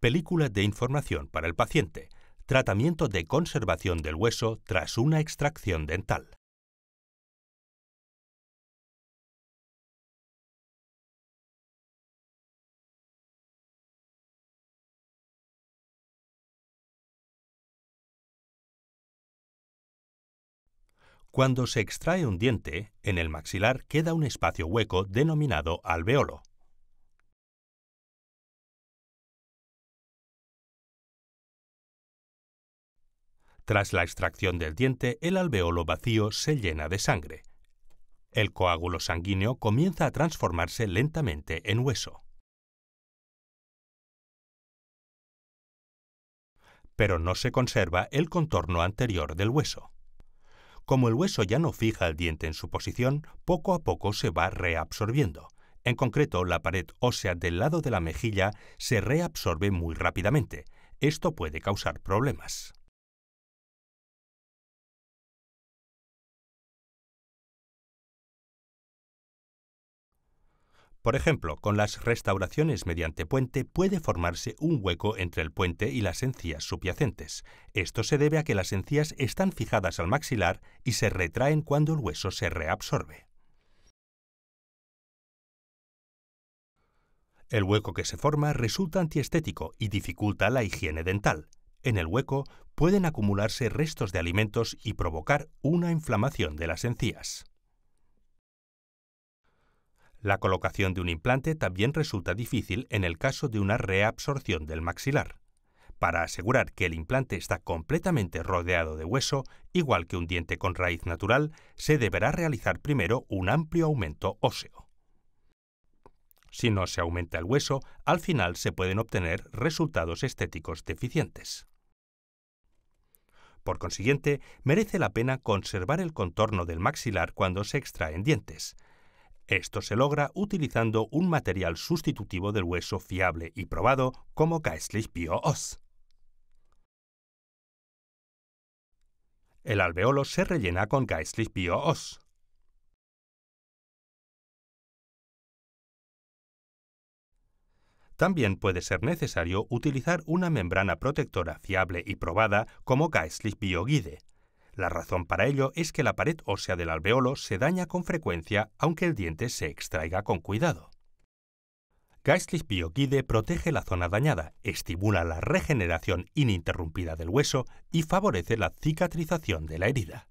película de información para el paciente, tratamiento de conservación del hueso tras una extracción dental. Cuando se extrae un diente, en el maxilar queda un espacio hueco denominado alveolo. Tras la extracción del diente, el alveolo vacío se llena de sangre. El coágulo sanguíneo comienza a transformarse lentamente en hueso. Pero no se conserva el contorno anterior del hueso. Como el hueso ya no fija el diente en su posición, poco a poco se va reabsorbiendo. En concreto, la pared ósea del lado de la mejilla se reabsorbe muy rápidamente. Esto puede causar problemas. Por ejemplo, con las restauraciones mediante puente puede formarse un hueco entre el puente y las encías subyacentes. Esto se debe a que las encías están fijadas al maxilar y se retraen cuando el hueso se reabsorbe. El hueco que se forma resulta antiestético y dificulta la higiene dental. En el hueco pueden acumularse restos de alimentos y provocar una inflamación de las encías. La colocación de un implante también resulta difícil en el caso de una reabsorción del maxilar. Para asegurar que el implante está completamente rodeado de hueso, igual que un diente con raíz natural, se deberá realizar primero un amplio aumento óseo. Si no se aumenta el hueso, al final se pueden obtener resultados estéticos deficientes. Por consiguiente, merece la pena conservar el contorno del maxilar cuando se extraen dientes, esto se logra utilizando un material sustitutivo del hueso fiable y probado como Geistlich Bio-Os. El alveolo se rellena con Geistlich Bio-Os. También puede ser necesario utilizar una membrana protectora fiable y probada como Geistlich BioGuide, la razón para ello es que la pared ósea del alveolo se daña con frecuencia aunque el diente se extraiga con cuidado. Geistlich Bioguide protege la zona dañada, estimula la regeneración ininterrumpida del hueso y favorece la cicatrización de la herida.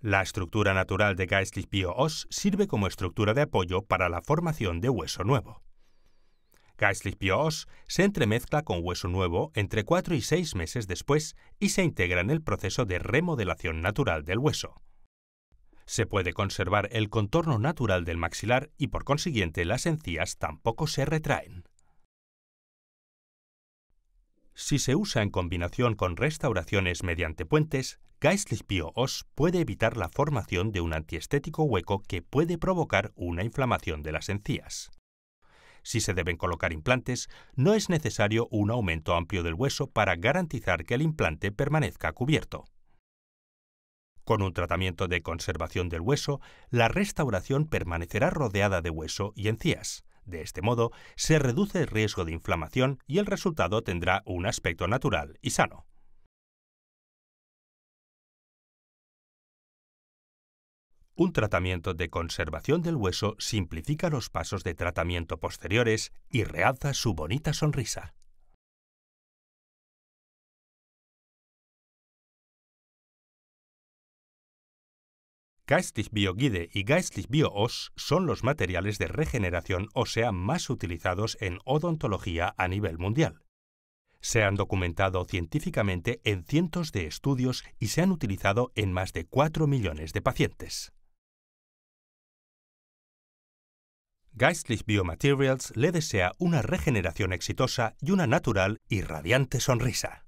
La estructura natural de Geistlich BioOs sirve como estructura de apoyo para la formación de hueso nuevo. Geistlich Bios se entremezcla con hueso nuevo entre 4 y 6 meses después y se integra en el proceso de remodelación natural del hueso. Se puede conservar el contorno natural del maxilar y por consiguiente las encías tampoco se retraen. Si se usa en combinación con restauraciones mediante puentes, Geistlich Bios puede evitar la formación de un antiestético hueco que puede provocar una inflamación de las encías si se deben colocar implantes, no es necesario un aumento amplio del hueso para garantizar que el implante permanezca cubierto. Con un tratamiento de conservación del hueso, la restauración permanecerá rodeada de hueso y encías. De este modo, se reduce el riesgo de inflamación y el resultado tendrá un aspecto natural y sano. Un tratamiento de conservación del hueso simplifica los pasos de tratamiento posteriores y realza su bonita sonrisa. Geistlich Bioguide y Geistlich BioOS son los materiales de regeneración ósea más utilizados en odontología a nivel mundial. Se han documentado científicamente en cientos de estudios y se han utilizado en más de 4 millones de pacientes. Geistlich Biomaterials le desea una regeneración exitosa y una natural y radiante sonrisa.